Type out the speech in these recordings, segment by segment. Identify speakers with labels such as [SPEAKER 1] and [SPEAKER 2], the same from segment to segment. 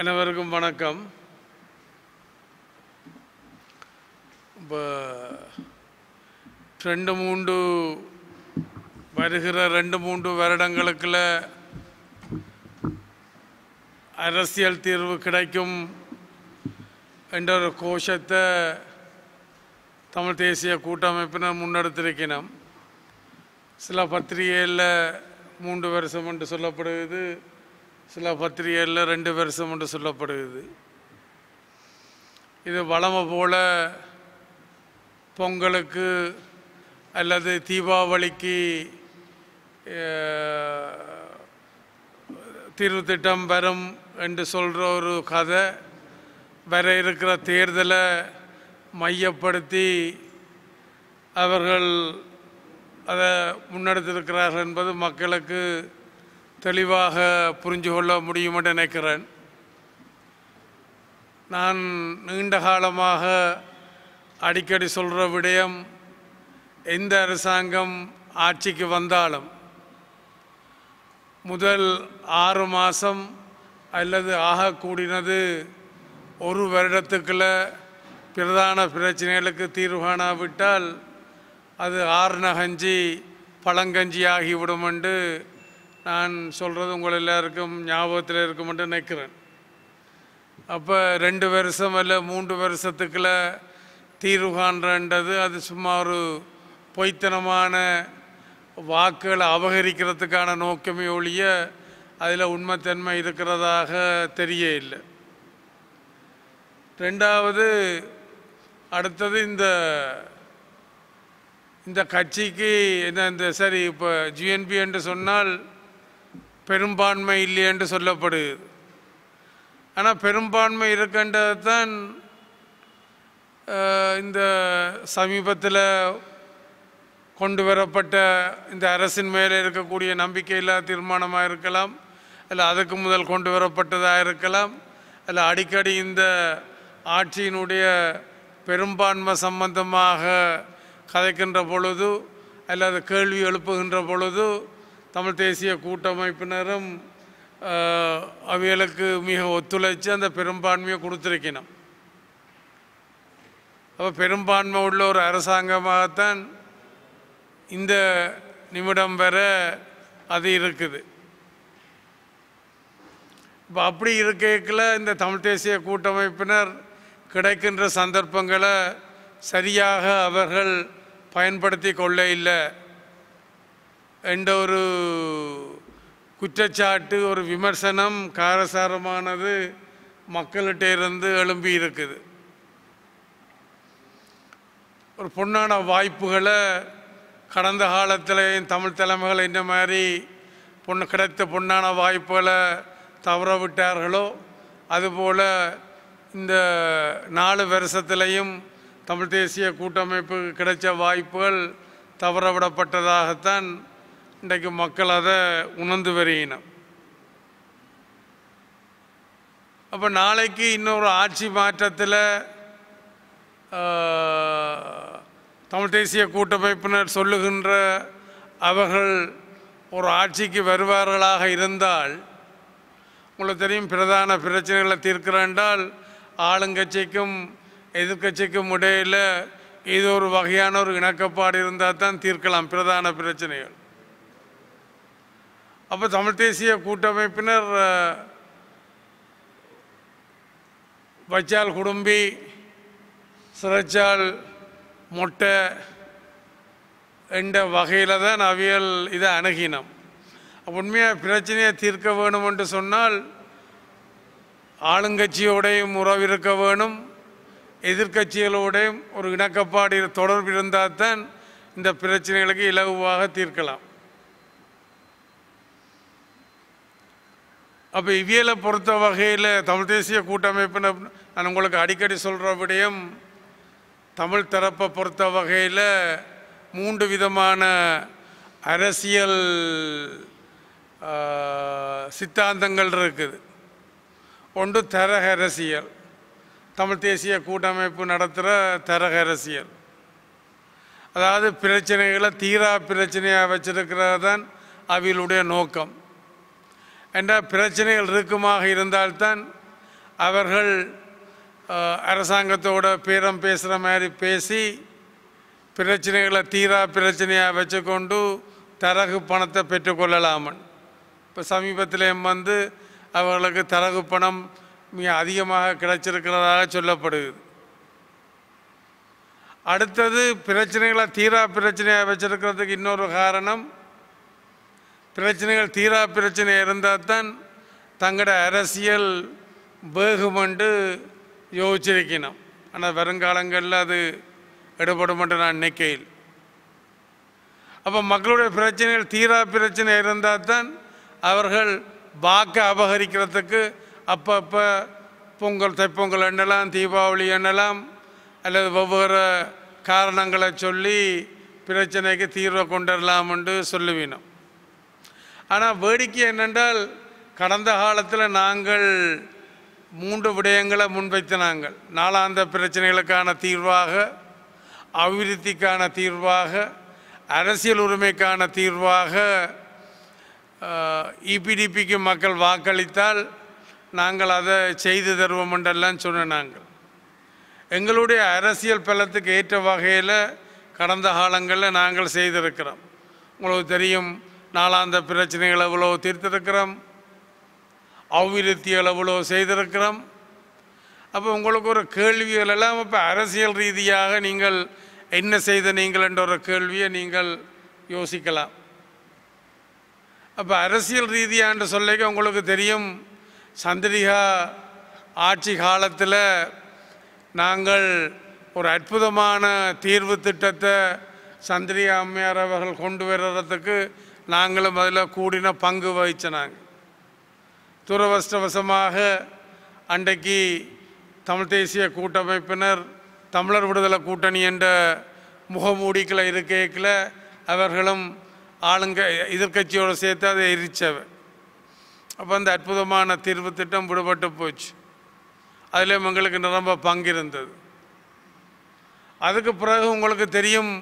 [SPEAKER 1] அனைவருக்கும் வணக்கம் இப்போ ரெண்டு மூன்று வருகிற ரெண்டு மூன்று வருடங்களுக்குள்ள அரசியல் தீர்வு கிடைக்கும் என்ற ஒரு கோஷத்தை தமிழ் தேசிய கூட்டமைப்பினர் முன்னெடுத்திருக்கிறோம் சில பத்திரிகையில் மூன்று வருஷம் என்று சொல்லப்படுவது சில பத்திரிகைகளில் ரெண்டு வருஷம் என்று சொல்லப்படுகிறது இது வளமை போல் பொங்கலுக்கு அல்லது தீபாவளிக்கு தீர்வு திட்டம் வரும் என்று சொல்கிற ஒரு கதை வர இருக்கிற தேர்தலை மையப்படுத்தி அவர்கள் அதை முன்னெடுத்திருக்கிறார்கள் என்பது மக்களுக்கு தெளிவாக புரிஞ்சு கொள்ள முடியும் என்று நினைக்கிறேன் நான் நீண்ட காலமாக அடிக்கடி சொல்கிற விடயம் எந்த அரசாங்கம் ஆட்சிக்கு வந்தாலும் முதல் ஆறு மாதம் அல்லது ஆகக்கூடினது ஒரு வருடத்துக்குள்ள பிரதான பிரச்சனைகளுக்கு தீர்வு காணாவிட்டால் அது ஆறு நகஞ்சி பழங்கஞ்சி ஆகிவிடும் என்று நான் சொல்கிறது உங்கள் எல்லாருக்கும் ஞாபகத்தில் இருக்குமென்று நினைக்கிறேன் அப்போ ரெண்டு வருஷம் இல்லை மூன்று வருஷத்துக்குள்ள தீர்வு அது சும்மா ஒரு பொய்த்தனமான வாக்குகளை அபகரிக்கிறதுக்கான நோக்கமே ஒழிய அதில் உண்மைத்தன்மை இருக்கிறதாக தெரிய இல்லை ரெண்டாவது அடுத்தது இந்த இந்த கட்சிக்கு என்ன இந்த சரி இப்போ ஜிஎன்பி என்று சொன்னால் பெரும்பான்மை இல்லை என்று சொல்லப்படுது ஆனால் பெரும்பான்மை இருக்கின்றது தான் இந்த சமீபத்தில் கொண்டு வரப்பட்ட இந்த அரசின் மேலே இருக்கக்கூடிய நம்பிக்கையில்லா தீர்மானமாக இருக்கலாம் இல்லை அதுக்கு முதல் கொண்டு வரப்பட்டதாக இருக்கலாம் இல்லை அடிக்கடி இந்த ஆட்சியினுடைய பெரும்பான்மை சம்பந்தமாக கதைக்கின்ற பொழுது அல்லது கேள்வி எழுப்புகின்ற பொழுது தமிழ் தேசிய கூட்டமைப்பினரும் அவைகளுக்கு மிக ஒத்துழைச்சு அந்த பெரும்பான்மையை கொடுத்துருக்கணும் அப்போ பெரும்பான்மை உள்ள ஒரு அரசாங்கமாகத்தான் இந்த நிமிடம் வர அது இருக்குது இப்போ அப்படி இருக்கல இந்த தமிழ் தேசிய கூட்டமைப்பினர் கிடைக்கின்ற சந்தர்ப்பங்களை சரியாக அவர்கள் பயன்படுத்தி கொள்ள இல்லை என்ற ஒரு குற்றச்சாட்டு ஒரு விமர்சனம் காரசாரமானது மக்கள்கிட்ட இருந்து எழும்பி இருக்குது ஒரு பொன்னான வாய்ப்புகளை கடந்த காலத்தில் தமிழ் தலைமைகள் என்ன மாதிரி பொண்ணு கிடைத்த பொன்னான வாய்ப்புகளை தவற விட்டார்களோ அதுபோல் இந்த நாலு வருஷத்துலேயும் தமிழ் தேசிய கூட்டமைப்பு கிடைச்ச வாய்ப்புகள் தவறவிடப்பட்டதாகத்தான் இன்றைக்கு மக்கள் அதை உணர்ந்து வருகின்றன அப்போ நாளைக்கு இன்னொரு ஆட்சி மாற்றத்தில் தமிழ் தேசிய கூட்டமைப்பினர் சொல்லுகின்ற அவர்கள் ஒரு ஆட்சிக்கு வருவார்களாக இருந்தால் உங்களுக்கு தெரியும் பிரதான பிரச்சனைகளை தீர்க்கிற என்றால் ஆளுங்கட்சிக்கும் எதிர்கட்சிக்கும் இடையில் இது ஒரு வகையான ஒரு இணக்கப்பாடு இருந்தால் தான் தீர்க்கலாம் பிரதான பிரச்சனைகள் அப்போ தமிழ் தேசிய கூட்டமைப்பினர் வச்சால் குடும்பி சிறைச்சால் மொட்டை என்ற வகையில் தான் அவியல் இதை அணுகினோம் உண்மையாக பிரச்சனையை தீர்க்க வேணும் என்று சொன்னால் ஆளுங்கட்சியோடையும் உறவு இருக்க வேணும் எதிர்கட்சிகளோடையும் ஒரு இணக்கப்பாடு தொடர்பு இருந்தால் தான் இந்த பிரச்சனைகளுக்கு இலகுவாக தீர்க்கலாம் அப்போ இவியலை பொறுத்த வகையில் தமிழ் தேசிய கூட்டமைப்புன்னு நான் உங்களுக்கு அடிக்கடி சொல்கிற விடயம் தமிழ் தரப்பை பொறுத்த வகையில் மூன்று விதமான அரசியல் சித்தாந்தங்கள் இருக்குது ஒன்று தரக அரசியல் தமிழ் தேசிய கூட்டமைப்பு நடத்துகிற தரக அரசியல் அதாவது பிரச்சனைகளை தீரா பிரச்சனையாக வச்சுருக்கிறது தான் அவளுடைய நோக்கம் என்ற பிரச்சனைகள் இருக்குமாக இருந்தால்தான் அவர்கள் அரசாங்கத்தோட பேரம் பேசுகிற மாதிரி பேசி பிரச்சனைகளை தீரா பிரச்சனையாக வச்சுக்கொண்டு தரகு பணத்தை பெற்றுக்கொள்ளலாமன் இப்போ சமீபத்தில் வந்து அவர்களுக்கு தரகு பணம் மிக அதிகமாக கிடைச்சிருக்கிறதாக சொல்லப்படுது அடுத்தது பிரச்சனைகளை தீரா பிரச்சனையாக வச்சுருக்கிறதுக்கு இன்னொரு காரணம் பிரச்சனைகள் தீரா பிரச்சனை இருந்தால் தான் தங்களோட அரசியல் வேகுமென்று யோசிச்சிருக்கணும் ஆனால் வருங்காலங்களில் அது எடுபடும் என்று நான் நினைக்கையில் அப்போ மக்களுடைய பிரச்சனைகள் தீரா பிரச்சனை இருந்தால் தான் அவர்கள் வாக்கை அபகரிக்கிறதுக்கு அப்பப்போ பொங்கல் தைப்பொங்கல் எண்ணலாம் தீபாவளி எண்ணலாம் அல்லது ஒவ்வொரு காரணங்களை சொல்லி பிரச்சனைக்கு தீர்வை கொண்டு என்று சொல்லுவினோம் ஆனால் வேடிக்கை என்னென்றால் கடந்த காலத்தில் நாங்கள் மூன்று விடயங்களை முன்வைத்த நாங்கள் நாளாந்த பிரச்சனைகளுக்கான தீர்வாக அபிவிருத்திக்கான தீர்வாக அரசியல் உரிமைக்கான தீர்வாக இபிடிபிக்கு மக்கள் வாக்களித்தால் நாங்கள் அதை செய்து தருவோம் என்றெல்லாம் சொன்ன நாங்கள் எங்களுடைய அரசியல் பலத்துக்கு ஏற்ற வகையில் கடந்த காலங்களில் நாங்கள் செய்திருக்கிறோம் உங்களுக்கு தெரியும் நாலாந்த பிரச்சனைகள் எவ்வளோ தீர்த்திருக்கிறோம் அவ்விருத்தி எவ்வளோ செய்திருக்கிறோம் அப்போ உங்களுக்கு ஒரு கேள்விகள் எல்லாம் இப்போ அரசியல் ரீதியாக நீங்கள் என்ன செய்த நீங்கள் என்ற ஒரு கேள்வியை நீங்கள் யோசிக்கலாம் அப்போ அரசியல் ரீதியான்னு சொல்லிக்க உங்களுக்கு தெரியும் சந்திரிகா ஆட்சி காலத்தில் நாங்கள் ஒரு அற்புதமான தீர்வு திட்டத்தை சந்திரிகா அம்மையார் அவர்கள் கொண்டு வர்றதுக்கு நாங்களும் அதில் கூடின பங்கு வகிச்ச நாங்கள் துரவஷ்டவசமாக அன்றைக்கு தமிழ் தேசிய கூட்டமைப்பினர் தமிழர் விடுதலை கூட்டணி என்ற முகமூடிக்கில் இருக்கைக்கில் அவர்களும் ஆளுங்க எதிர்கட்சியோடு சேர்த்து அதை எரிச்சவை அப்போ அந்த அற்புதமான தீர்வு திட்டம் விடுபட்டு போச்சு அதில் எங்களுக்கு நிரம்ப பங்கு இருந்தது அதுக்கு பிறகு உங்களுக்கு தெரியும்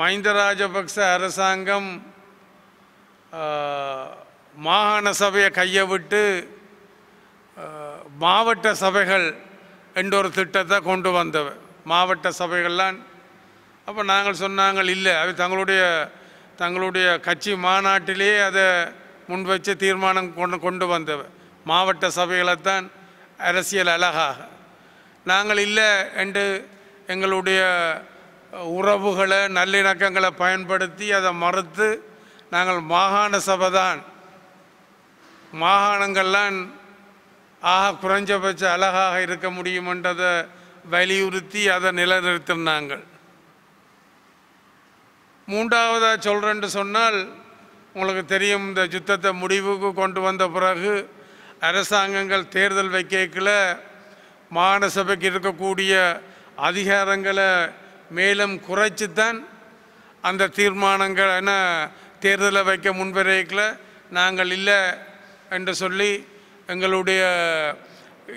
[SPEAKER 1] மஹிந்த ராஜபக்ச அரசாங்கம் மாகாண சபையை கையை விட்டு மாவட்ட சபைகள் என்ற ஒரு திட்டத்தை கொண்டு வந்தவை மாவட்ட சபைகள்லாம் அப்போ நாங்கள் சொன்னாங்கள் இல்லை அது தங்களுடைய தங்களுடைய கட்சி மாநாட்டிலே அதை முன்வச்சு தீர்மானம் கொண்டு கொண்டு வந்தவை மாவட்ட சபைகளைத்தான் அரசியல் அழகாக நாங்கள் இல்லை என்று எங்களுடைய உறவுகளை நல்லிணக்கங்களை பயன்படுத்தி அதை மறுத்து நாங்கள் மாகாண சபை தான் மாகாணங்கள்லாம் ஆக குறைஞ்சபட்ச அழகாக இருக்க முடியுமென்றதை வலியுறுத்தி அதை நாங்கள் மூன்றாவதாக சொல்கிறேன்னு சொன்னால் உங்களுக்கு தெரியும் இந்த யுத்தத்தை முடிவுக்கு கொண்டு வந்த பிறகு அரசாங்கங்கள் தேர்தல் வைக்கல சபைக்கு இருக்கக்கூடிய அதிகாரங்களை மேலும் குறைச்சி தான் அந்த தீர்மானங்கள் என தேர்தலை வைக்க முன்வரைக்கில் நாங்கள் இல்லை என்று சொல்லி எங்களுடைய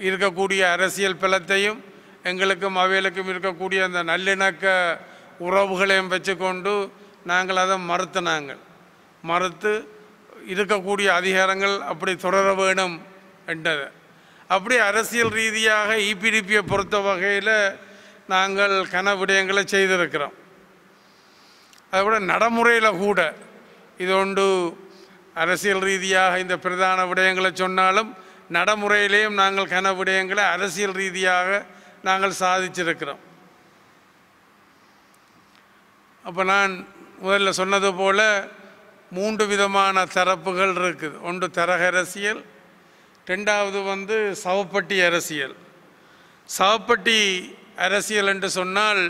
[SPEAKER 1] இருக்கக்கூடிய அரசியல் பலத்தையும் எங்களுக்கும் அவைகளுக்கும் இருக்கக்கூடிய அந்த நல்லிணக்க உறவுகளையும் வச்சுக்கொண்டு நாங்கள் அதை மறுத்தினாங்க மறுத்து இருக்கக்கூடிய அதிகாரங்கள் அப்படி தொடர வேணும் என்றது அப்படி அரசியல் ரீதியாக இபிடிபியை பொறுத்த வகையில் நாங்கள் கன விடயங்களை செய்திருக்கிறோம் அதோட நடைமுறையில் கூட இதோண்டு அரசியல் ரீதியாக இந்த பிரதான விடயங்களை சொன்னாலும் நடைமுறையிலேயும் நாங்கள் கன விடயங்களை அரசியல் ரீதியாக நாங்கள் சாதிச்சிருக்கிறோம் அப்போ நான் முதல்ல சொன்னது போல் மூன்று விதமான தரப்புகள் இருக்குது ஒன்று தரக அரசியல் ரெண்டாவது வந்து சவப்பட்டி அரசியல் சவப்பட்டி அரசியல் என்று சொன்னால்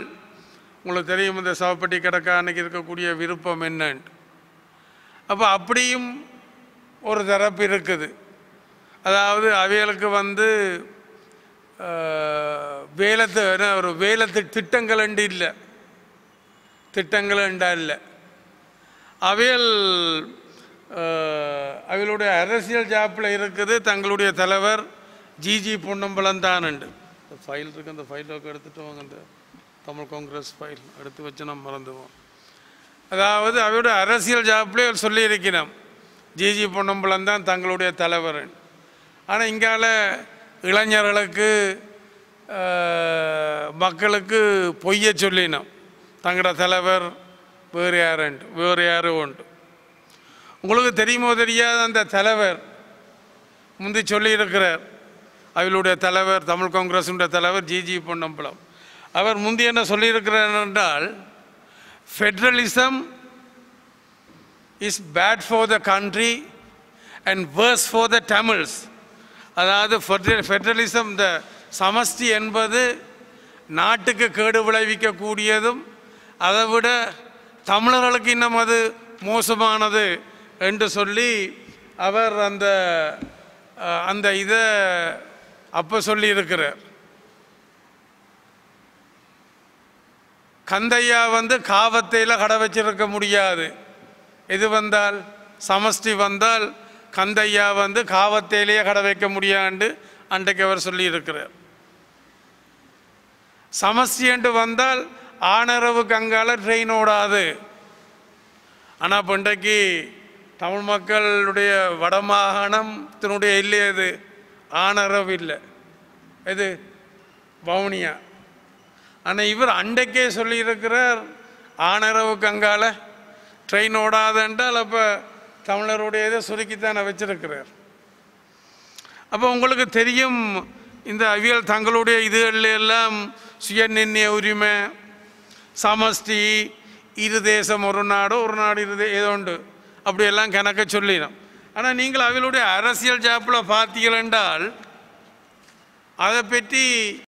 [SPEAKER 1] உங்களுக்கு தெரியும் இந்த சவப்பட்டி கிடக்க அன்னைக்கு இருக்கக்கூடிய விருப்பம் என்னன்ட்டு அப்போ அப்படியும் ஒரு தரப்பு இருக்குது அதாவது அவைகளுக்கு வந்து வேலத்து ஒரு வேலத்து திட்டங்கள் அண்டு இல்லை திட்டங்கள் அண்டா இல்லை அவையல் அவளுடைய அரசியல் ஜாப்பில் இருக்குது தங்களுடைய தலைவர் ஜிஜி பொன்னம்பலம் தான் உண்டு இந்த ஃபைல் இருக்குது அந்த ஃபைலுக்கு எடுத்துகிட்டு வாங்க இந்த தமிழ் காங்கிரஸ் ஃபைல் எடுத்து வச்சு நம்ம மறந்துவோம் அதாவது அவருடைய அரசியல் ஜாப்லேயே சொல்லியிருக்கிறோம் ஜிஜி பொன்னம்பலம் தான் தங்களுடைய தலைவர் ஆனால் இங்கால இளைஞர்களுக்கு மக்களுக்கு பொய்ய சொல்லினோம் தங்களோட தலைவர் வேறு யாருண்டு வேறு யாரும் உண்டு உங்களுக்கு தெரியுமோ தெரியாத அந்த தலைவர் முந்தி சொல்லியிருக்கிறார் அவளுடைய தலைவர் தமிழ் காங்கிரஸுடைய தலைவர் ஜிஜி பொன்னம்பலம் அவர் முந்தி என்ன சொல்லியிருக்கிறார் என்றால் Federalism is bad for the country and worse for the Tamils அதாவது ஃபெடரலிசம் த சமஷ்டி என்பது நாட்டுக்கு கேடு விளைவிக்கக்கூடியதும் அதை விட தமிழர்களுக்கு இன்னும் அது மோசமானது என்று சொல்லி அவர் அந்த அந்த இதை அப்போ சொல்லியிருக்கிறார் கந்தையா வந்து காவத்தையில் கடை வச்சிருக்க முடியாது இது வந்தால் சமஷ்டி வந்தால் கந்தையா வந்து காவத்தையிலேயே கடை வைக்க முடியாண்டு அன்றைக்கு அவர் சொல்லியிருக்கிறார் சமஷ்டி என்று வந்தால் ஆனரவு கங்கால ட்ரெயின் ஓடாது ஆனால் இப்போ இன்றைக்கு தமிழ் மக்களுடைய வடமாகாணத்தினுடைய இல்லை இல்லையது ஆனரவு இல்லை இது வவுனியா ஆனால் இவர் அண்டைக்கே சொல்லியிருக்கிறார் ஆனரவு கங்கால ட்ரெயின் ஓடாது என்றால் அப்போ தமிழருடைய இதை சுருக்கித்தானே வச்சிருக்கிறார் அப்போ உங்களுக்கு தெரியும் இந்த அவியல் தங்களுடைய இதுகளில் எல்லாம் சுயநிர்ணய உரிமை சமஷ்டி இரு தேசம் ஒரு நாடு ஒரு நாடு இரு ஏதோ உண்டு அப்படியெல்லாம் கணக்க சொல்லிடும் ஆனால் நீங்கள் அவளுடைய அரசியல் ஜாப்பில் பார்த்தீர்கள் என்றால் அதை பற்றி